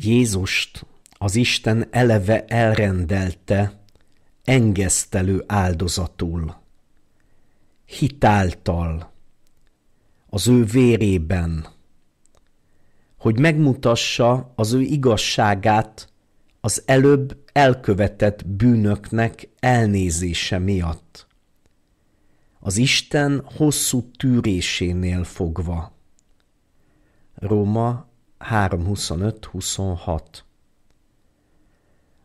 Jézust az Isten eleve elrendelte engesztelő áldozatul, hitáltal, az ő vérében, hogy megmutassa az ő igazságát az előbb elkövetett bűnöknek elnézése miatt. Az Isten hosszú tűrésénél fogva. Róma 3.25-26.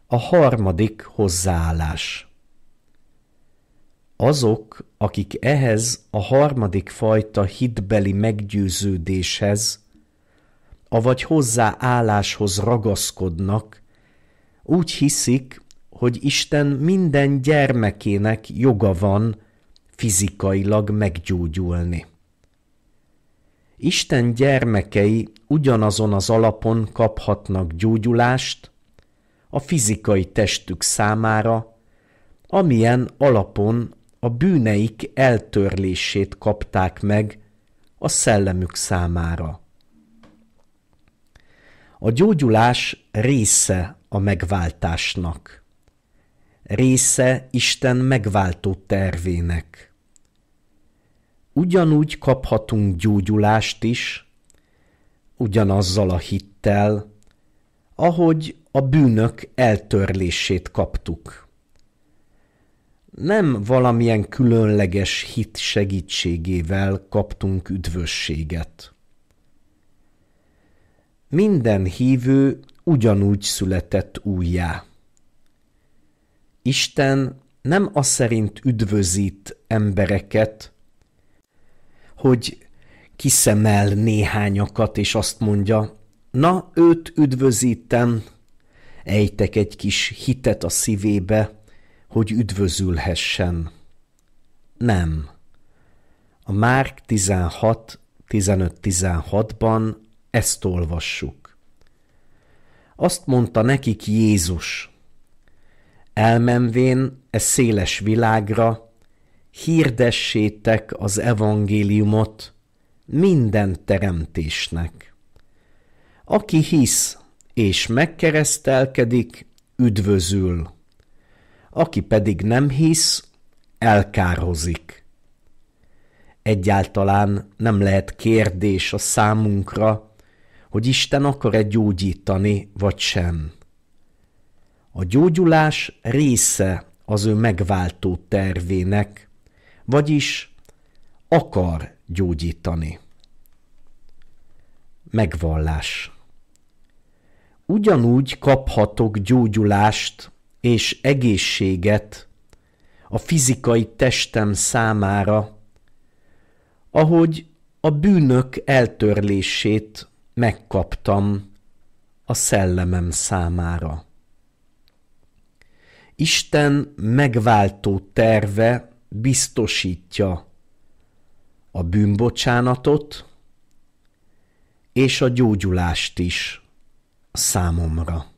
A harmadik hozzáállás. Azok, akik ehhez a harmadik fajta hitbeli meggyőződéshez, avagy hozzáálláshoz ragaszkodnak, úgy hiszik, hogy Isten minden gyermekének joga van fizikailag meggyógyulni. Isten gyermekei ugyanazon az alapon kaphatnak gyógyulást a fizikai testük számára, amilyen alapon a bűneik eltörlését kapták meg a szellemük számára. A gyógyulás része a megváltásnak. Része Isten megváltó tervének ugyanúgy kaphatunk gyógyulást is, ugyanazzal a hittel, ahogy a bűnök eltörlését kaptuk. Nem valamilyen különleges hit segítségével kaptunk üdvösséget. Minden hívő ugyanúgy született újjá. Isten nem a szerint üdvözít embereket, hogy kiszemel néhányakat, és azt mondja, na, őt üdvözítem, ejtek egy kis hitet a szívébe, hogy üdvözülhessen. Nem. A Márk 16, 15-16-ban ezt olvassuk. Azt mondta nekik Jézus, elmenvén e széles világra, hirdessétek az evangéliumot minden teremtésnek. Aki hisz és megkeresztelkedik, üdvözül. Aki pedig nem hisz, elkározik. Egyáltalán nem lehet kérdés a számunkra, hogy Isten akar-e gyógyítani, vagy sem. A gyógyulás része az ő megváltó tervének, vagyis akar gyógyítani. Megvallás Ugyanúgy kaphatok gyógyulást és egészséget a fizikai testem számára, ahogy a bűnök eltörlését megkaptam a szellemem számára. Isten megváltó terve biztosítja a bűnbocsánatot és a gyógyulást is számomra.